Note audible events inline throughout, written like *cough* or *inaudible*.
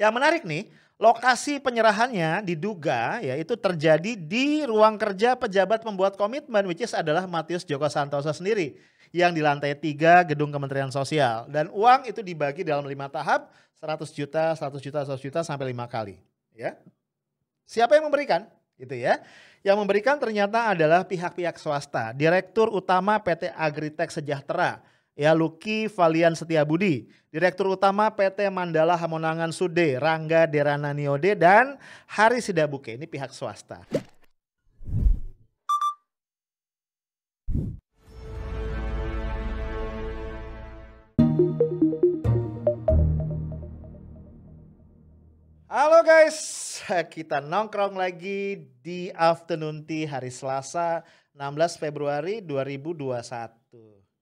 Yang menarik nih, lokasi penyerahannya diduga ya itu terjadi di ruang kerja pejabat pembuat komitmen which is adalah Matius Joko Santoso sendiri yang di lantai 3 gedung Kementerian Sosial dan uang itu dibagi dalam lima tahap 100 juta, 100 juta, 100 juta sampai lima kali, ya. Siapa yang memberikan? Gitu ya. Yang memberikan ternyata adalah pihak-pihak swasta, Direktur Utama PT Agritech Sejahtera ya Luki Valian Setiabudi, Direktur Utama PT Mandala Hamonangan Sude, Rangga Derana Niode, dan Hari Sidabuke, ini pihak swasta. Halo guys, kita nongkrong lagi di afternoon tea hari Selasa 16 Februari 2021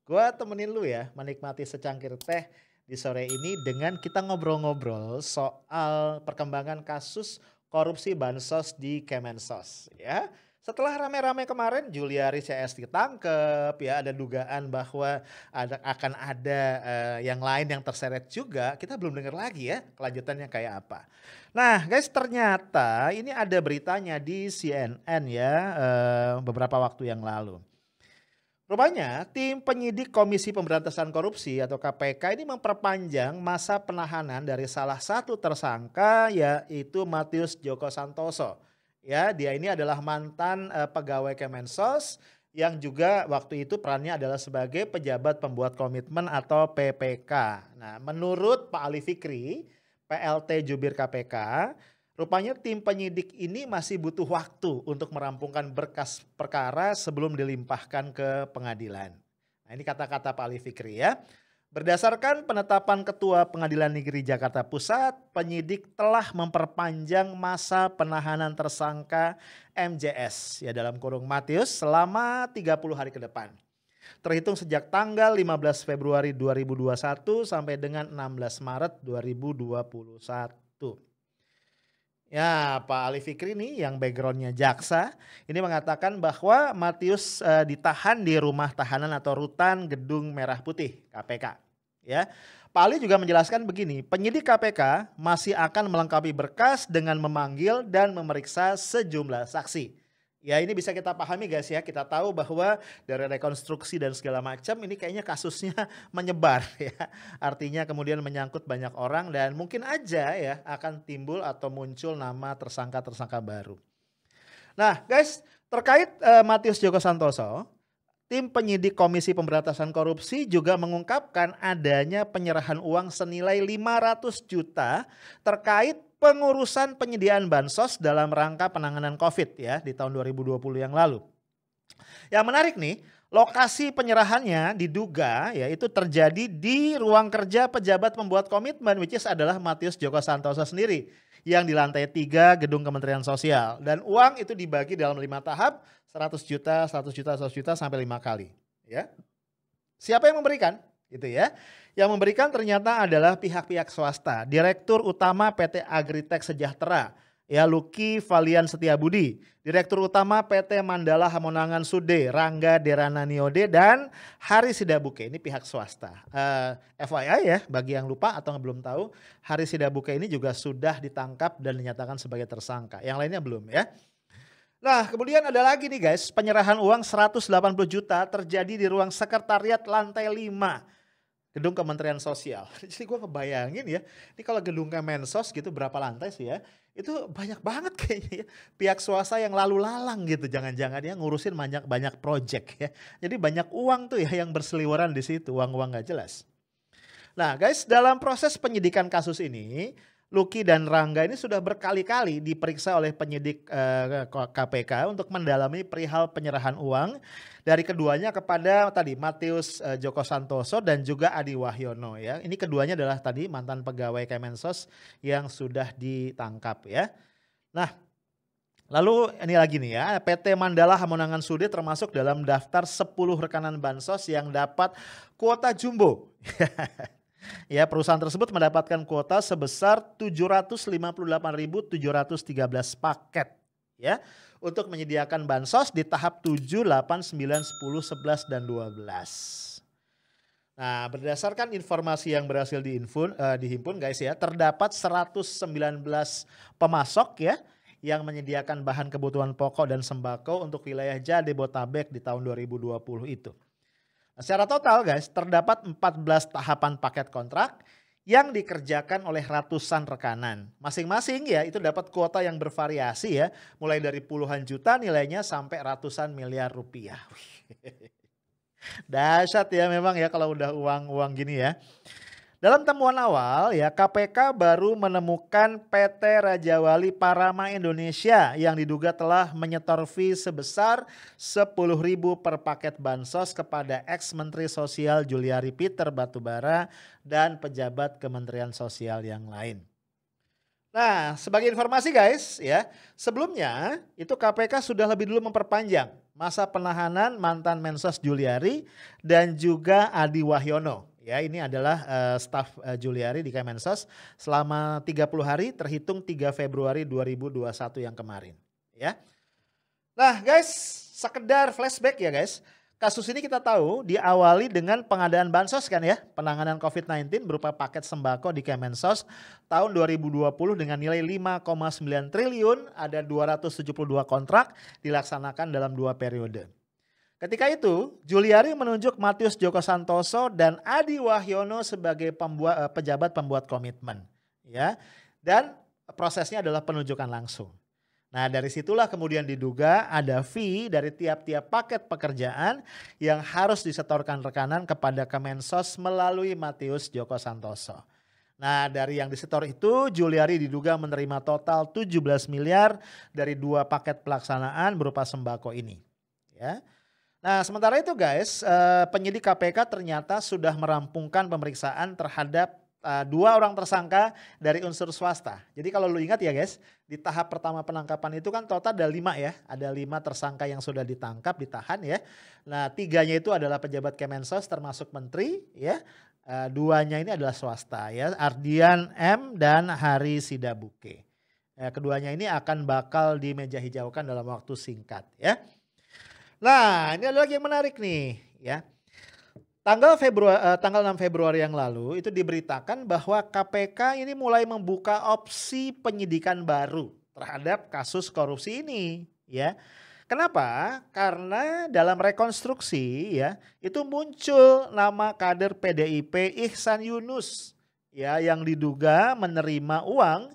Gua temenin lu ya menikmati secangkir teh di sore ini dengan kita ngobrol-ngobrol soal perkembangan kasus korupsi bansos di Kemensos ya. Setelah rame-rame kemarin Juliari CS ditangkep ya ada dugaan bahwa ada akan ada uh, yang lain yang terseret juga kita belum dengar lagi ya kelanjutannya kayak apa. Nah guys ternyata ini ada beritanya di CNN ya uh, beberapa waktu yang lalu. Rupanya, tim penyidik Komisi Pemberantasan Korupsi atau KPK ini memperpanjang masa penahanan dari salah satu tersangka yaitu Matius Joko Santoso. Ya, dia ini adalah mantan uh, pegawai Kemensos yang juga waktu itu perannya adalah sebagai pejabat pembuat komitmen atau PPK. Nah, menurut Pak Ali Fikri, PLT Jubir KPK, Rupanya tim penyidik ini masih butuh waktu untuk merampungkan berkas perkara sebelum dilimpahkan ke pengadilan. Nah ini kata-kata Pak Ali Fikri ya. Berdasarkan penetapan Ketua Pengadilan Negeri Jakarta Pusat, penyidik telah memperpanjang masa penahanan tersangka MJS ya dalam kurung Matius selama 30 hari ke depan. Terhitung sejak tanggal 15 Februari 2021 sampai dengan 16 Maret 2021. Ya, Pak Ali Fikri nih yang backgroundnya jaksa, ini mengatakan bahwa Matius e, ditahan di rumah tahanan atau rutan Gedung Merah Putih KPK. Ya, Pak Ali juga menjelaskan begini, penyidik KPK masih akan melengkapi berkas dengan memanggil dan memeriksa sejumlah saksi. Ya ini bisa kita pahami guys ya, kita tahu bahwa dari rekonstruksi dan segala macam ini kayaknya kasusnya *laughs* menyebar ya. Artinya kemudian menyangkut banyak orang dan mungkin aja ya akan timbul atau muncul nama tersangka-tersangka baru. Nah guys terkait uh, Matius Joko Santoso, tim penyidik Komisi Pemberantasan Korupsi juga mengungkapkan adanya penyerahan uang senilai 500 juta terkait pengurusan penyediaan bansos dalam rangka penanganan COVID ya di tahun 2020 yang lalu. Yang menarik nih, lokasi penyerahannya diduga ya itu terjadi di ruang kerja pejabat pembuat komitmen which is adalah Matius Joko Santoso sendiri yang di lantai 3 gedung Kementerian Sosial dan uang itu dibagi dalam lima tahap 100 juta, 100 juta, 100 juta sampai lima kali ya. Siapa yang memberikan? Gitu ya. Yang memberikan ternyata adalah pihak-pihak swasta. Direktur Utama PT Agritek Sejahtera, ya Luki Valian Setiabudi, Direktur Utama PT Mandala Hamonangan Sude, Rangga Derana Niode dan Hari Sidabuke ini pihak swasta. Uh, eh, FYI ya bagi yang lupa atau yang belum tahu, Hari Sidabuke ini juga sudah ditangkap dan dinyatakan sebagai tersangka. Yang lainnya belum ya. Nah, kemudian ada lagi nih guys, penyerahan uang 180 juta terjadi di ruang sekretariat lantai 5 gedung Kementerian Sosial. *laughs* Jadi gue kebayangin ya, ini kalau gedung Kemensos gitu berapa lantai sih ya, itu banyak banget kayaknya ya. pihak swasta yang lalu lalang gitu, jangan-jangan ya ngurusin banyak banyak project ya. Jadi banyak uang tuh ya yang berseliweran di situ, uang-uang gak jelas. Nah guys, dalam proses penyidikan kasus ini, Luki dan Rangga ini sudah berkali-kali diperiksa oleh penyidik eh, KPK untuk mendalami perihal penyerahan uang dari keduanya kepada tadi Matius eh, Joko Santoso dan juga Adi Wahyono ya. Ini keduanya adalah tadi mantan pegawai Kemensos yang sudah ditangkap ya. Nah, Lalu ini lagi nih ya, PT Mandala Hamonangan Sudir termasuk dalam daftar 10 rekanan bansos yang dapat kuota jumbo. *laughs* Ya, perusahaan tersebut mendapatkan kuota sebesar 758.713 paket ya untuk menyediakan bansos di tahap 7, 8, 9, 10, 11 dan 12. Nah, berdasarkan informasi yang berhasil diinfun, uh, dihimpun guys ya, terdapat 119 pemasok ya yang menyediakan bahan kebutuhan pokok dan sembako untuk wilayah Jadetabek di tahun 2020 itu secara total guys, terdapat 14 tahapan paket kontrak yang dikerjakan oleh ratusan rekanan. Masing-masing ya itu dapat kuota yang bervariasi ya, mulai dari puluhan juta nilainya sampai ratusan miliar rupiah. *laughs* Dahsyat ya memang ya kalau udah uang-uang gini ya. Dalam temuan awal ya KPK baru menemukan PT Raja Wali Parama Indonesia yang diduga telah menyetor fee sebesar 10.000 per paket bansos kepada ex Menteri Sosial Juliari Peter Batubara dan pejabat Kementerian Sosial yang lain. Nah, sebagai informasi guys, ya, sebelumnya itu KPK sudah lebih dulu memperpanjang masa penahanan mantan Mensos Juliari dan juga Adi Wahyono Ya, ini adalah uh, staf uh, Juliari di Kemensos selama 30 hari terhitung 3 Februari 2021 yang kemarin, ya. Nah, guys, sekedar flashback ya, guys. Kasus ini kita tahu diawali dengan pengadaan bansos kan ya, penanganan COVID-19 berupa paket sembako di Kemensos tahun 2020 dengan nilai 5,9 triliun, ada 272 kontrak dilaksanakan dalam dua periode. Ketika itu, Juliari menunjuk Matius Joko Santoso dan Adi Wahyono sebagai pembuat, eh, pejabat pembuat komitmen. ya Dan prosesnya adalah penunjukan langsung. Nah dari situlah kemudian diduga ada fee dari tiap-tiap paket pekerjaan yang harus disetorkan rekanan kepada Kemensos melalui Matius Joko Santoso. Nah dari yang disetor itu Juliari diduga menerima total 17 miliar dari dua paket pelaksanaan berupa sembako ini. Ya. Nah, sementara itu guys, eh, penyidik KPK ternyata sudah merampungkan pemeriksaan terhadap eh, dua orang tersangka dari unsur swasta. Jadi kalau lu ingat ya guys, di tahap pertama penangkapan itu kan total ada lima ya. Ada lima tersangka yang sudah ditangkap, ditahan ya. Nah tiganya itu adalah pejabat Kemensos termasuk menteri ya. Eh, duanya ini adalah swasta ya, Ardian M dan Hari Sidabuke. Keduanya ini akan bakal di meja hijaukan dalam waktu singkat ya. Nah, ini ada lagi yang menarik nih, ya. Tanggal Februari uh, eh, tanggal 6 Februari yang lalu itu diberitakan bahwa KPK ini mulai membuka opsi penyidikan baru terhadap kasus korupsi ini, ya. Kenapa? Karena dalam rekonstruksi ya, itu muncul nama kader PDIP Ihsan Yunus ya yang diduga menerima uang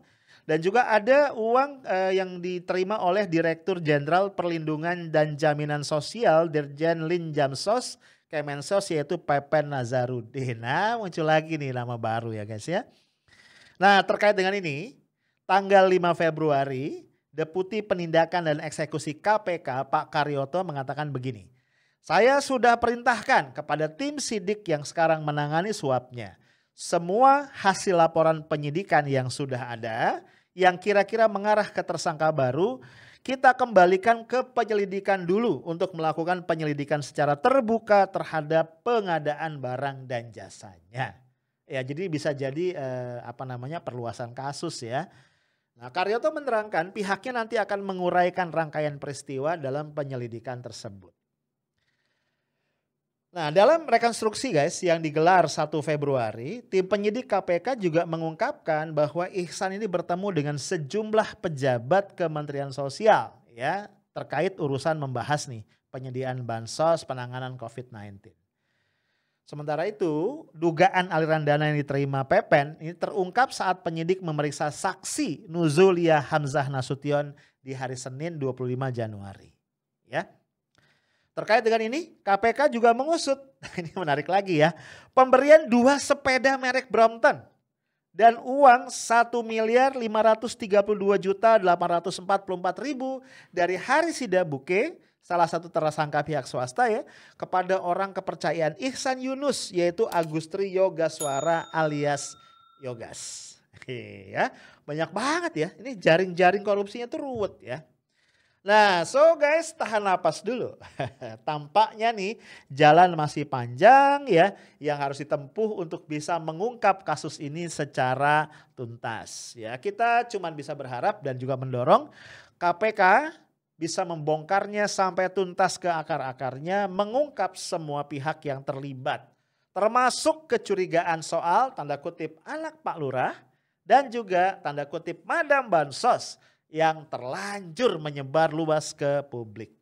dan juga ada uang uh, yang diterima oleh Direktur Jenderal Perlindungan dan Jaminan Sosial Dirjen Lin Jamsos Kemensos yaitu Pepen Nazarudin. Nah muncul lagi nih nama baru ya guys ya. Nah terkait dengan ini tanggal 5 Februari Deputi Penindakan dan Eksekusi KPK Pak Karyoto mengatakan begini. Saya sudah perintahkan kepada tim sidik yang sekarang menangani suapnya semua hasil laporan penyidikan yang sudah ada yang kira-kira mengarah ke tersangka baru, kita kembalikan ke penyelidikan dulu untuk melakukan penyelidikan secara terbuka terhadap pengadaan barang dan jasanya. Ya, jadi bisa jadi eh, apa namanya perluasan kasus ya. Nah, Karyoto menerangkan pihaknya nanti akan menguraikan rangkaian peristiwa dalam penyelidikan tersebut. Nah, dalam rekonstruksi guys yang digelar 1 Februari, tim penyidik KPK juga mengungkapkan bahwa Ihsan ini bertemu dengan sejumlah pejabat Kementerian Sosial ya terkait urusan membahas nih penyediaan bansos penanganan COVID-19. Sementara itu, dugaan aliran dana yang diterima Pepen ini terungkap saat penyidik memeriksa saksi Nuzulia Hamzah Nasution di hari Senin 25 Januari. Ya, Terkait dengan ini, KPK juga mengusut, *laughs* ini menarik lagi ya, pemberian dua sepeda merek Brompton dan uang 1 miliar 532 juta 844 ribu dari Harisida Buke, salah satu tersangka pihak swasta ya, kepada orang kepercayaan Ihsan Yunus yaitu Agustri Yoga Yogaswara alias Yogas. Oke ya, banyak banget ya. Ini jaring-jaring korupsinya tuh ruwet ya. Nah, so guys, tahan napas dulu. *laughs* Tampaknya nih jalan masih panjang ya yang harus ditempuh untuk bisa mengungkap kasus ini secara tuntas. Ya, kita cuman bisa berharap dan juga mendorong KPK bisa membongkarnya sampai tuntas ke akar-akarnya, mengungkap semua pihak yang terlibat. Termasuk kecurigaan soal tanda kutip anak Pak Lurah dan juga tanda kutip Madam Bansos yang terlanjur menyebar luas ke publik.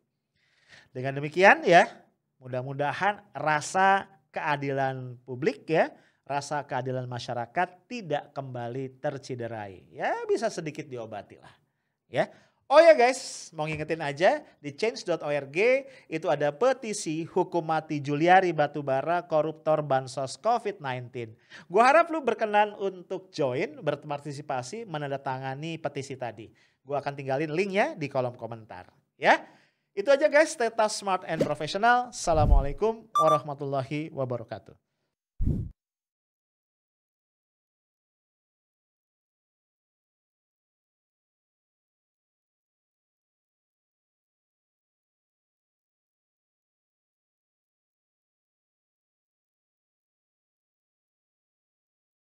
Dengan demikian ya, mudah-mudahan rasa keadilan publik ya, rasa keadilan masyarakat tidak kembali tercederai. Ya bisa sedikit diobati lah. Ya, Oh ya guys, mau ngingetin aja di change.org itu ada petisi hukum mati Juliari Batubara koruptor bansos COVID-19. Gua harap lu berkenan untuk join, berpartisipasi, menandatangani petisi tadi. Gue akan tinggalin linknya di kolom komentar. Ya, itu aja guys, tetap smart and professional. Assalamualaikum warahmatullahi wabarakatuh.